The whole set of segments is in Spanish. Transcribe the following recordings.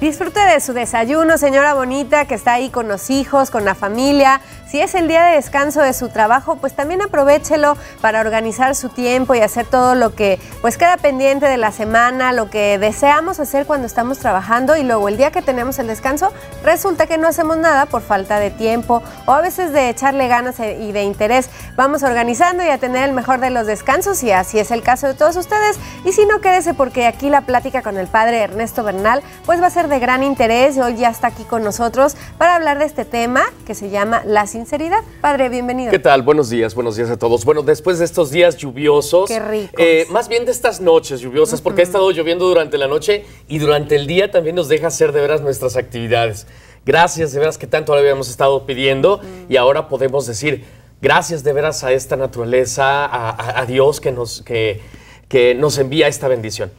Disfrute de su desayuno, señora bonita, que está ahí con los hijos, con la familia. Si es el día de descanso de su trabajo, pues también aprovechelo para organizar su tiempo y hacer todo lo que pues queda pendiente de la semana, lo que deseamos hacer cuando estamos trabajando y luego el día que tenemos el descanso, resulta que no hacemos nada por falta de tiempo o a veces de echarle ganas e, y de interés. Vamos organizando y a tener el mejor de los descansos y así es el caso de todos ustedes. Y si no, quédese porque aquí la plática con el padre Ernesto Bernal pues va a ser de gran interés hoy ya está aquí con nosotros para hablar de este tema que se llama la sinceridad. Padre, bienvenido. ¿Qué tal? Buenos días, buenos días a todos. Bueno, después de estos días lluviosos, Qué rico. Eh, más bien de estas noches lluviosas, porque ha estado lloviendo durante la noche y durante el día también nos deja hacer de veras nuestras actividades. Gracias de veras que tanto le habíamos estado pidiendo mm. y ahora podemos decir gracias de veras a esta naturaleza, a, a Dios que nos... Que, que nos envía esta bendición.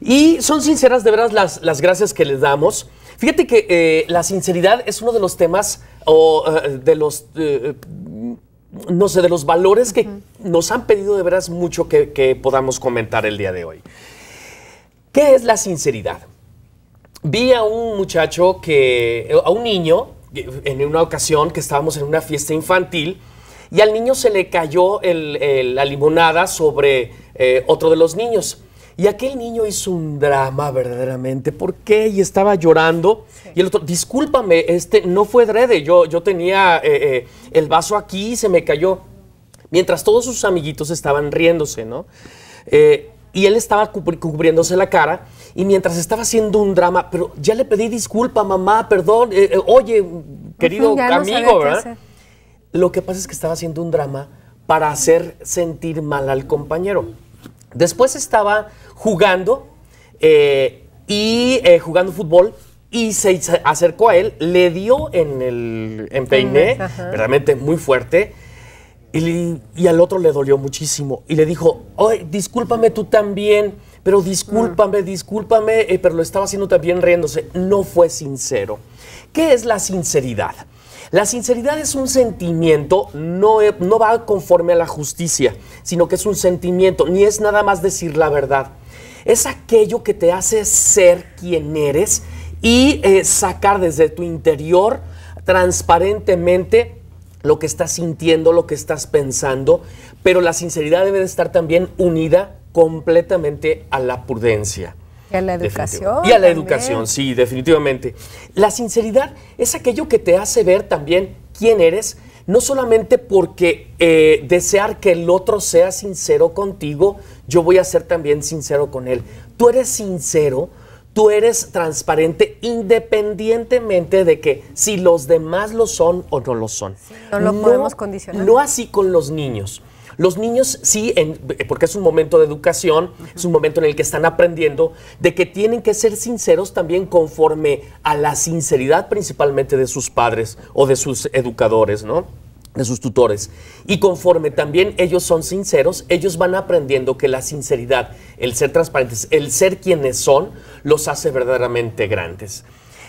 Y son sinceras de veras las, gracias que les damos. Fíjate que eh, la sinceridad es uno de los temas o eh, de los... Eh, no sé, de los valores que nos han pedido de veras mucho que, podamos comentar el día de hoy. ¿Qué es la sinceridad? Vi a un muchacho que, a un niño, en una ocasión que estábamos en una fiesta infantil, y al niño se le cayó la limonada sobre eh, otro de los niños. Y aquel niño hizo un drama verdaderamente. ¿Por qué? Y estaba llorando. Y el otro, discúlpame, este no fue drede. Yo, yo tenía eh, eh, el vaso aquí y se me cayó. Mientras todos sus amiguitos estaban riéndose, ¿no? y él estaba cubriéndose la cara y mientras estaba haciendo un drama, pero ya le pedí disculpa, mamá, perdón, oye, querido amigo, ¿verdad? Lo que pasa es que estaba haciendo un drama para hacer sentir mal al compañero. Después estaba jugando eh, y eh, jugando fútbol y se, acercó a él, le dio en el empeine, realmente muy fuerte. Y, al otro le dolió muchísimo. Y le dijo, Ay, discúlpame tú también, pero discúlpame, mm. discúlpame, eh, pero lo estaba haciendo también riéndose. No fue sincero. ¿Qué es la sinceridad? La sinceridad es un sentimiento, no, va conforme a la justicia, sino que es un sentimiento, ni es nada más decir la verdad. Es aquello que te hace ser quien eres y eh, sacar desde tu interior transparentemente lo que estás sintiendo, lo que estás pensando, pero la sinceridad debe de estar también unida completamente a la prudencia. Y a la educación. Y a la educación, sí, definitivamente. La sinceridad es aquello que te hace ver también quién eres, no solamente porque eh, desear que el otro sea sincero contigo, yo voy a ser también sincero con él. Tú eres sincero, tú eres transparente independientemente de que si los demás lo son o no lo son. no lo podemos condicionar. No así con los niños. Los niños sí, eh, porque es un momento de educación, es un momento en el que están aprendiendo de que tienen que ser sinceros también conforme a la sinceridad principalmente de sus padres o de sus educadores, ¿no? de sus tutores. Y conforme también ellos son sinceros, ellos van aprendiendo que la sinceridad, el ser transparentes, el ser quienes son, los hace verdaderamente grandes.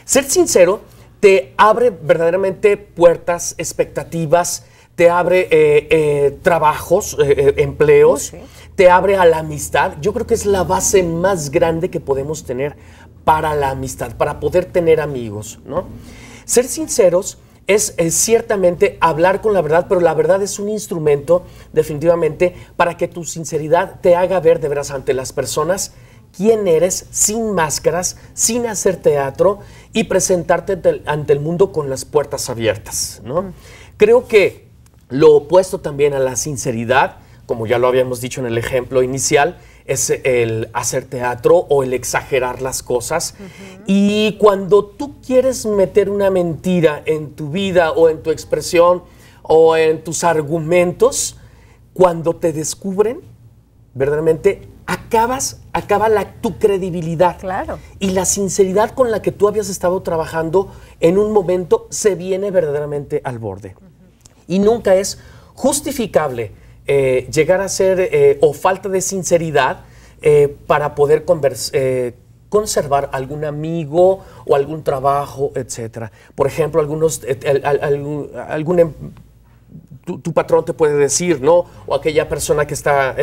Ser sincero te abre verdaderamente puertas, expectativas, te abre eh, eh, trabajos, eh, empleos, oh, te abre a la amistad. Yo creo que es la base más grande que podemos tener para la amistad, para poder tener amigos, ¿no? Ser sinceros es, ciertamente hablar con la verdad, pero la verdad es un instrumento definitivamente para que tu sinceridad te haga ver de veras ante las personas quién eres sin máscaras, sin hacer teatro y presentarte ante el, mundo con las puertas abiertas, ¿no? Mm. Creo que lo opuesto también a la sinceridad, como ya lo habíamos dicho en el ejemplo inicial, es el hacer teatro o el exagerar las cosas. Y cuando tú quieres meter una mentira en tu vida o en tu expresión o en tus argumentos, cuando te descubren, verdaderamente acabas, acaba la, tu credibilidad. Claro. Y la sinceridad con la que tú habías estado trabajando en un momento se viene verdaderamente al borde y nunca es justificable eh, llegar a ser eh, o falta de sinceridad eh, para poder conservar algún amigo o algún trabajo, etc. Por ejemplo, algunos, algún, em, tu, patrón te puede decir, ¿no? O aquella persona que está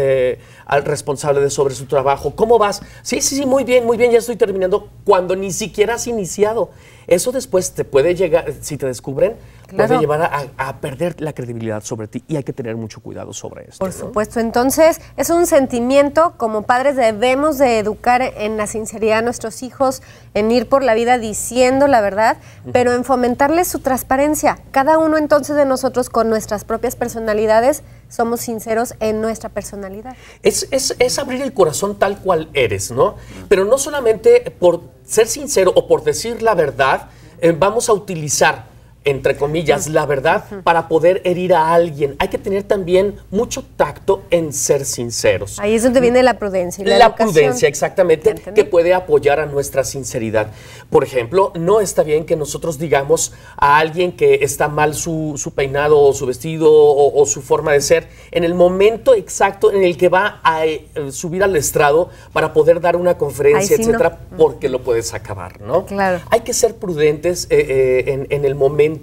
al responsable de sobre su trabajo, ¿cómo vas? Sí, sí, sí, muy bien, muy bien, ya estoy terminando, cuando ni siquiera has iniciado. Eso después te puede llegar, si te descubren, puede llevar a, perder la credibilidad sobre ti y hay que tener mucho cuidado sobre esto. Por supuesto, entonces es un sentimiento, como padres debemos de educar en la sinceridad a nuestros hijos, en ir por la vida diciendo la verdad, pero en fomentarles su transparencia. Cada uno entonces de nosotros con nuestras propias personalidades somos sinceros en nuestra personalidad. Es, abrir el corazón tal cual eres, ¿no? Pero no solamente por ser sincero o por decir la verdad, eh, vamos a utilizar entre comillas, la verdad para poder herir a alguien. Hay que tener también mucho tacto en ser sinceros. Ahí es donde viene la prudencia. la, prudencia, exactamente, que puede apoyar a nuestra sinceridad. Por ejemplo, no está bien que nosotros digamos a alguien que está mal su, su peinado o su vestido o, su forma de ser en el momento exacto en el que va a eh, subir al estrado para poder dar una conferencia, etcétera, porque lo puedes acabar, ¿no? Claro. Hay que ser prudentes eh, eh, en el momento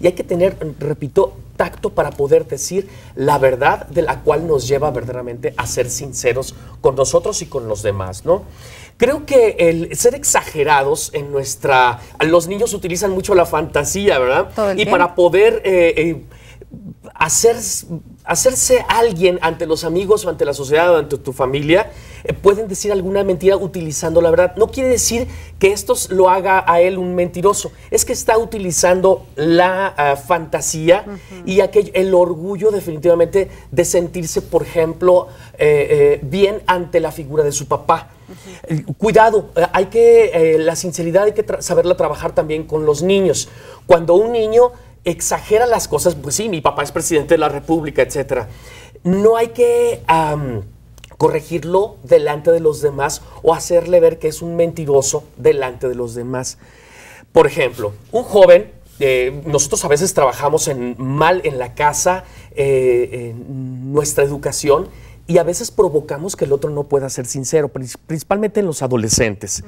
y hay que tener, repito, tacto para poder decir la verdad de la cual nos lleva verdaderamente a ser sinceros con nosotros y con los demás, ¿no? Creo que el ser exagerados en nuestra... Los niños utilizan mucho la fantasía, ¿verdad? y para poder eh, eh, hacerse alguien ante los amigos o ante la sociedad o ante tu familia, eh, pueden decir alguna mentira utilizando la verdad. No quiere decir que esto lo haga a él un mentiroso, es que está utilizando la ah, fantasía y aquello, el orgullo definitivamente de sentirse, por ejemplo, eh, eh, bien ante la figura de su papá. Cuidado, hay que, la sinceridad hay que saberla trabajar también con los niños. Cuando un niño exagera las cosas, pues sí, mi papá es presidente de la República, etcétera. No hay que corregirlo delante de los demás o hacerle ver que es un mentiroso delante de los demás. Por ejemplo, un joven, eh, nosotros a veces trabajamos en, mal en la casa, eh, en nuestra educación, y a veces provocamos que el otro no pueda ser sincero, principalmente en los adolescentes.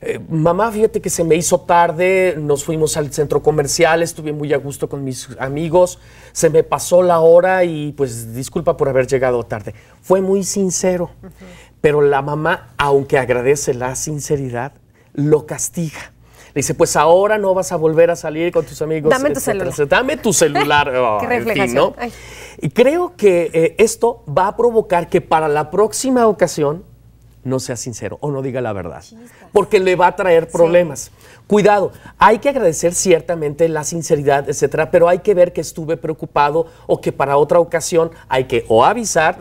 Eh, mamá, fíjate que se me hizo tarde, nos fuimos al centro comercial, estuve muy a gusto con mis amigos, se me pasó la hora y pues disculpa por haber llegado tarde. Fue muy sincero, pero la mamá, aunque agradece la sinceridad, lo castiga le dice, pues ahora no vas a volver a salir con tus amigos. Dame etcétera, tu celular. Dame tu celular. Y creo que eh, esto va a provocar que para la próxima ocasión no sea sincero o no diga la verdad, porque le va a traer problemas. Cuidado, hay que agradecer ciertamente la sinceridad, etcétera, pero hay que ver que estuve preocupado o que para otra ocasión hay que o avisar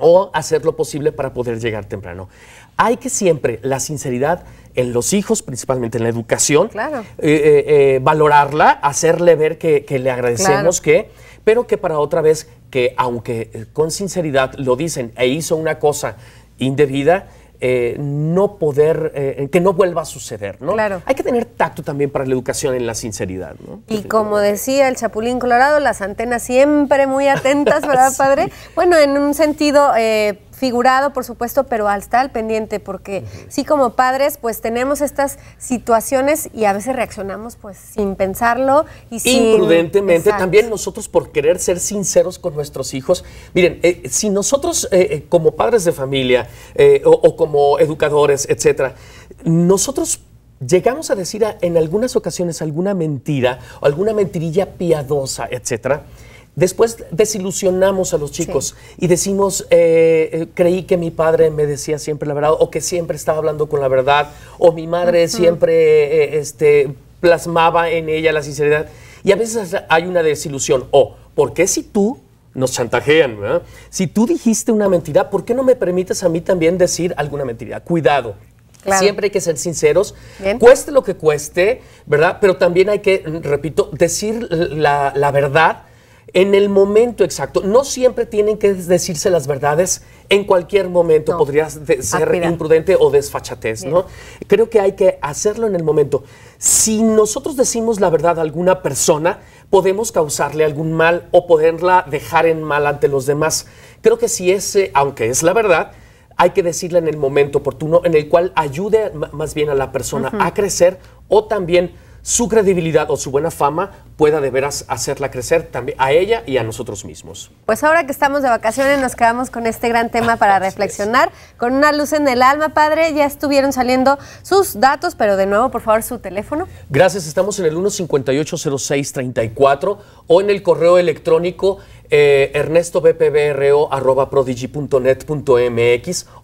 o hacer lo posible para poder llegar temprano. Hay que siempre la sinceridad en los hijos, principalmente en la educación, eh, eh, eh, valorarla, hacerle ver que, le agradecemos que, pero que para otra vez que aunque con sinceridad lo dicen e hizo una cosa indebida, eh, no poder, eh, que no vuelva a suceder, ¿no? Claro. Hay que tener tacto también para la educación en la sinceridad, ¿no? Y como decía el Chapulín Colorado, las antenas siempre muy atentas, ¿verdad, padre? Bueno, en un sentido... Eh, figurado, por supuesto, pero al estar al pendiente, porque sí como padres, pues tenemos estas situaciones y a veces reaccionamos pues sin pensarlo y Imprudentemente, también nosotros por querer ser sinceros con nuestros hijos. Miren, eh, si nosotros eh, eh, como padres de familia o, como educadores, etcétera, nosotros llegamos a decir en algunas ocasiones alguna mentira o alguna mentirilla piadosa, etcétera, Después desilusionamos a los chicos y decimos, eh, eh, creí que mi padre me decía siempre la verdad o que siempre estaba hablando con la verdad o mi madre siempre eh, este, plasmaba en ella la sinceridad. Y a veces hay una desilusión o, ¿por qué si tú nos chantajean. Si tú dijiste una mentira, ¿por qué no me permites a mí también decir alguna mentira? Cuidado. Siempre hay que ser sinceros, cueste lo que cueste, ¿verdad? Pero también hay que, repito, decir la, la verdad en el momento exacto. No siempre tienen que decirse las verdades en cualquier momento. Podrías ah, ser imprudente o desfachatez, ¿no? Creo que hay que hacerlo en el momento. Si nosotros decimos la verdad a alguna persona, podemos causarle algún mal o poderla dejar en mal ante los demás. Creo que si ese, aunque es la verdad, hay que decirla en el momento oportuno, en el cual ayude más bien a la persona a crecer o también su credibilidad o su buena fama pueda de veras hacerla crecer también a ella y a nosotros mismos. Pues ahora que estamos de vacaciones nos quedamos con este gran tema para reflexionar, con una luz en el alma, padre. Ya estuvieron saliendo sus datos, pero de nuevo, por favor, su teléfono. Gracias, estamos en el 1580634 o en el correo electrónico eh, ernesto BPBRO arroba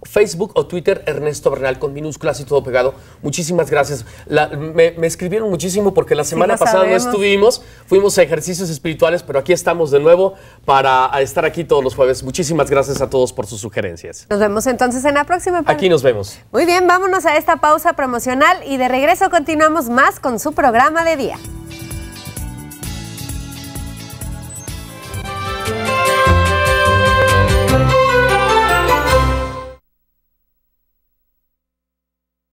Facebook o Twitter Ernesto Bernal con minúsculas y todo pegado. Muchísimas gracias. me, escribieron muchísimo porque la semana pasada no estuvimos, fuimos a ejercicios espirituales, pero aquí estamos de nuevo para estar aquí todos los jueves. Muchísimas gracias a todos por sus sugerencias. Nos vemos entonces en la próxima. Aquí nos vemos. Muy bien, vámonos a esta pausa promocional y de regreso continuamos más con su programa de día.